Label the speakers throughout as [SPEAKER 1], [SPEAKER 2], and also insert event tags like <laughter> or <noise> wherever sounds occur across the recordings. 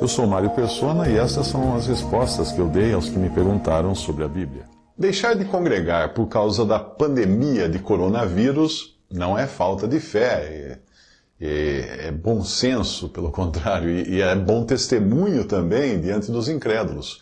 [SPEAKER 1] Eu sou Mário Persona e essas são as respostas que eu dei aos que me perguntaram sobre a Bíblia. Deixar de congregar por causa da pandemia de coronavírus não é falta de fé, é, é, é bom senso, pelo <laughs> contrário, e, e é bom testemunho também diante dos incrédulos.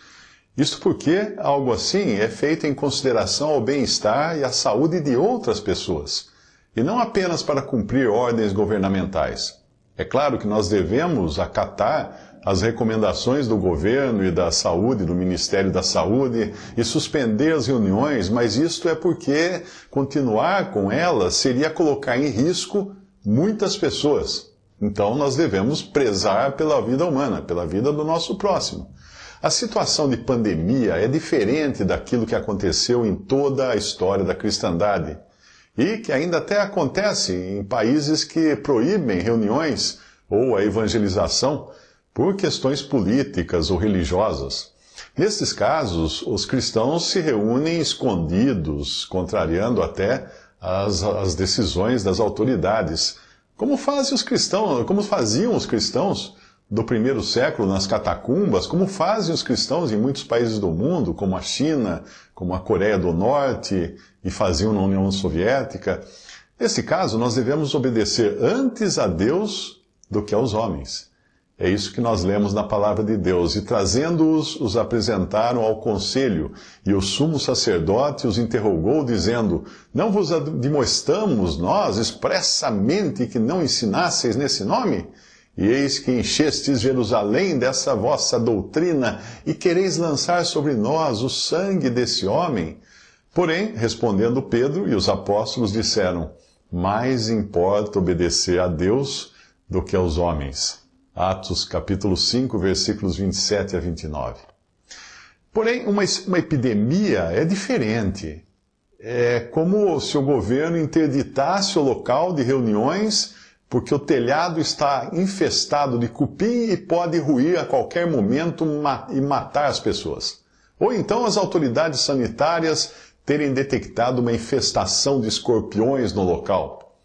[SPEAKER 1] Isto porque algo assim é feito em consideração ao bem-estar e à saúde de outras pessoas, e não apenas para cumprir ordens governamentais. É claro que nós devemos acatar as recomendações do governo e da saúde, do Ministério da Saúde, e suspender as reuniões, mas isto é porque continuar com elas seria colocar em risco muitas pessoas. Então nós devemos prezar pela vida humana, pela vida do nosso próximo. A situação de pandemia é diferente daquilo que aconteceu em toda a história da cristandade e que ainda até acontece em países que proíbem reuniões ou a evangelização por questões políticas ou religiosas. Nesses casos, os cristãos se reúnem escondidos, contrariando até as, as decisões das autoridades, como, os cristãos, como faziam os cristãos do primeiro século nas catacumbas, como fazem os cristãos em muitos países do mundo, como a China, como a Coreia do Norte e faziam na União Soviética. Nesse caso, nós devemos obedecer antes a Deus do que aos homens. É isso que nós lemos na palavra de Deus. E trazendo-os, os apresentaram ao conselho, e o sumo sacerdote os interrogou, dizendo: Não vos demonstramos nós expressamente que não ensinasseis nesse nome? E eis que enchestes Jerusalém dessa vossa doutrina, e quereis lançar sobre nós o sangue desse homem? Porém, respondendo Pedro e os apóstolos, disseram: Mais importa obedecer a Deus do que aos homens. Atos capítulo 5, versículos 27 a 29. Porém, uma, uma epidemia é diferente. É como se o governo interditasse o local de reuniões porque o telhado está infestado de cupim e pode ruir a qualquer momento ma e matar as pessoas. Ou então as autoridades sanitárias terem detectado uma infestação de escorpiões no local.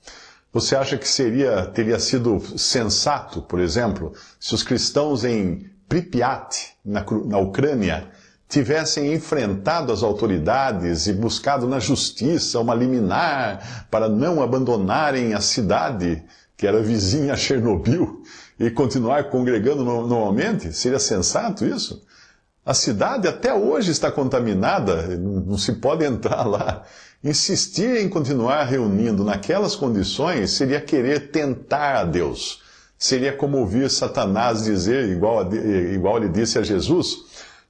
[SPEAKER 1] Você acha que seria teria sido sensato, por exemplo, se os cristãos em Pripyat, na, na Ucrânia, tivessem enfrentado as autoridades e buscado na justiça uma liminar para não abandonarem a cidade que era vizinha a Chernobyl, e continuar congregando normalmente? Seria sensato isso? A cidade até hoje está contaminada, não se pode entrar lá. Insistir em continuar reunindo naquelas condições seria querer tentar a Deus. Seria como ouvir Satanás dizer, igual, igual ele disse a Jesus: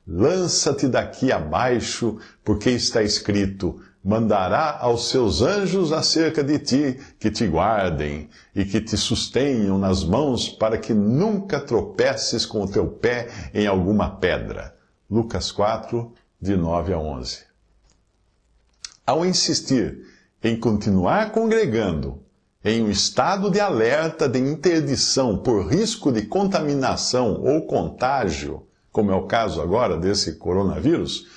[SPEAKER 1] Lança-te daqui abaixo, porque está escrito: mandará aos seus anjos acerca de ti, que te guardem e que te sustenham nas mãos, para que nunca tropeces com o teu pé em alguma pedra. Lucas 4, de 9 a 11. Ao insistir em continuar congregando em um estado de alerta de interdição por risco de contaminação ou contágio, como é o caso agora desse coronavírus,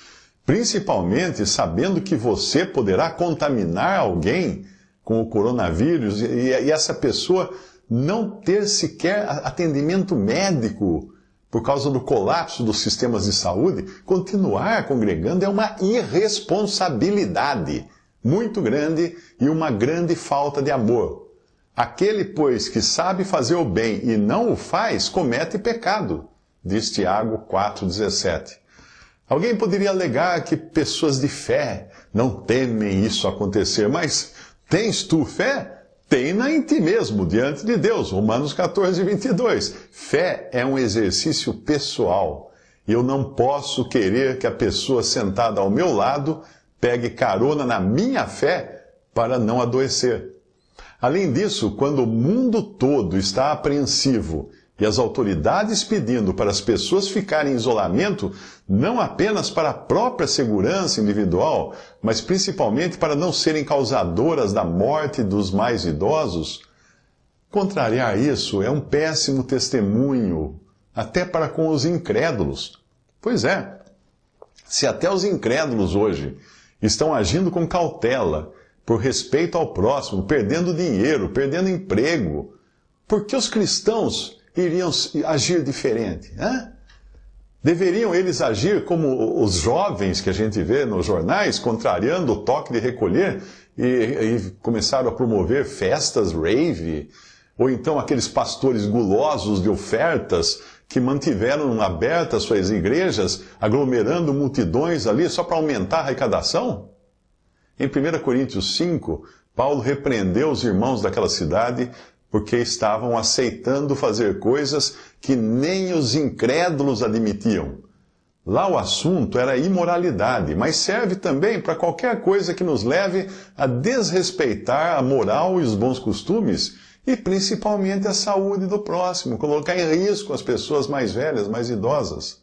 [SPEAKER 1] principalmente sabendo que você poderá contaminar alguém com o coronavírus e, e essa pessoa não ter sequer atendimento médico por causa do colapso dos sistemas de saúde, continuar congregando é uma irresponsabilidade muito grande e uma grande falta de amor. Aquele, pois, que sabe fazer o bem e não o faz, comete pecado, diz Tiago 4,17. Alguém poderia alegar que pessoas de fé não temem isso acontecer, mas tens tu fé? Tem-na em ti mesmo, diante de Deus. Romanos 14, 22. Fé é um exercício pessoal. Eu não posso querer que a pessoa sentada ao meu lado pegue carona na minha fé para não adoecer. Além disso, quando o mundo todo está apreensivo e as autoridades pedindo para as pessoas ficarem em isolamento, não apenas para a própria segurança individual, mas principalmente para não serem causadoras da morte dos mais idosos, contrariar isso é um péssimo testemunho, até para com os incrédulos. Pois é, se até os incrédulos hoje estão agindo com cautela, por respeito ao próximo, perdendo dinheiro, perdendo emprego, por que os cristãos iriam agir diferente? Né? Deveriam eles agir como os jovens que a gente vê nos jornais, contrariando o toque de recolher e, e começaram a promover festas rave? Ou então aqueles pastores gulosos de ofertas que mantiveram abertas suas igrejas, aglomerando multidões ali só para aumentar a arrecadação? Em 1 Coríntios 5, Paulo repreendeu os irmãos daquela cidade porque estavam aceitando fazer coisas que nem os incrédulos admitiam. Lá o assunto era imoralidade, mas serve também para qualquer coisa que nos leve a desrespeitar a moral e os bons costumes e principalmente a saúde do próximo, colocar em risco as pessoas mais velhas, mais idosas.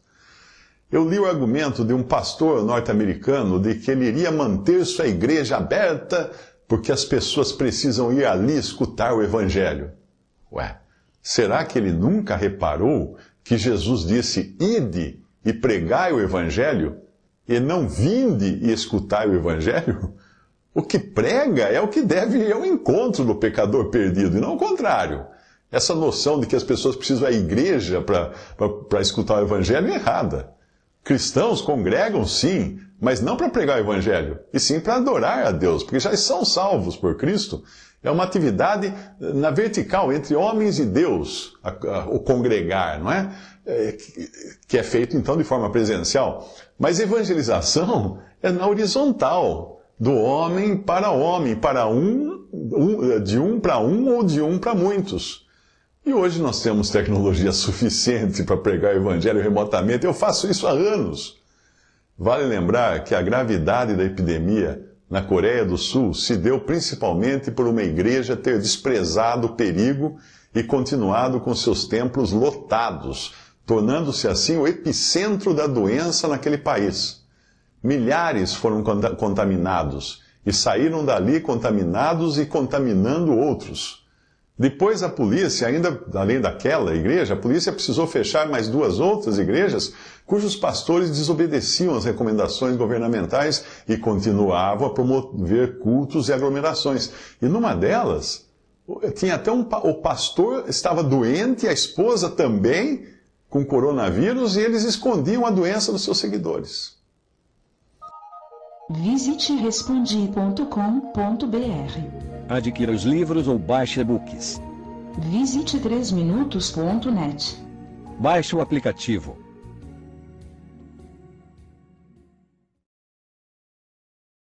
[SPEAKER 1] Eu li o argumento de um pastor norte-americano de que ele iria manter sua igreja aberta porque as pessoas precisam ir ali escutar o Evangelho. Ué, será que ele nunca reparou que Jesus disse: Ide e pregai o Evangelho, e não vinde e escutai o Evangelho? O que prega é o que deve ir ao encontro do pecador perdido, e não o contrário. Essa noção de que as pessoas precisam à igreja para escutar o Evangelho é errada. Cristãos congregam sim, mas não para pregar o evangelho, e sim para adorar a Deus, porque já são salvos por Cristo. É uma atividade eh, na vertical entre homens e Deus, a, a, o congregar, não é? é? Que é feito então de forma presencial. Mas evangelização <laughs> é na horizontal, do homem para homem, para um, um de um para um ou de um para muitos. E hoje nós temos tecnologia <laughs> suficiente para pregar o evangelho remotamente. Eu faço isso há anos. Vale lembrar que a gravidade da epidemia na Coreia do Sul se deu principalmente por uma igreja ter desprezado o perigo e continuado com seus templos lotados, tornando-se assim o epicentro da doença naquele país. Milhares foram contaminados e saíram dali contaminados e contaminando outros. Depois a polícia, ainda além daquela igreja, a polícia precisou fechar mais duas outras igrejas cujos pastores desobedeciam as recomendações governamentais e continuavam a promover cultos e aglomerações. E numa delas, tinha até um, o pastor estava doente, a esposa também com coronavírus, e eles escondiam a doença dos seus seguidores. Visite respondi.com.br. Adquira os livros ou baixe e-books. Visite 3minutos.net. Baixe o aplicativo